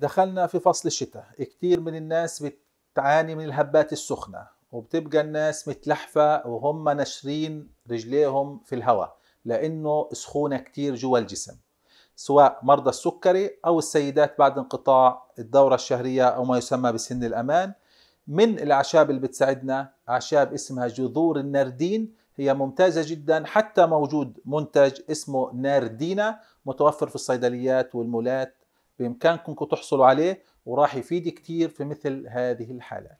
دخلنا في فصل الشتاء كتير من الناس بتعاني من الهبات السخنة وبتبقى الناس متلحفة وهم ناشرين رجليهم في الهواء لأنه سخونة كتير جوا الجسم سواء مرضى السكري أو السيدات بعد انقطاع الدورة الشهرية أو ما يسمى بسن الأمان من الأعشاب اللي بتساعدنا أعشاب اسمها جذور النردين هي ممتازة جدا حتى موجود منتج اسمه ناردينا متوفر في الصيدليات والمولات بإمكانكم تحصلوا عليه وراح يفيد كتير في مثل هذه الحالات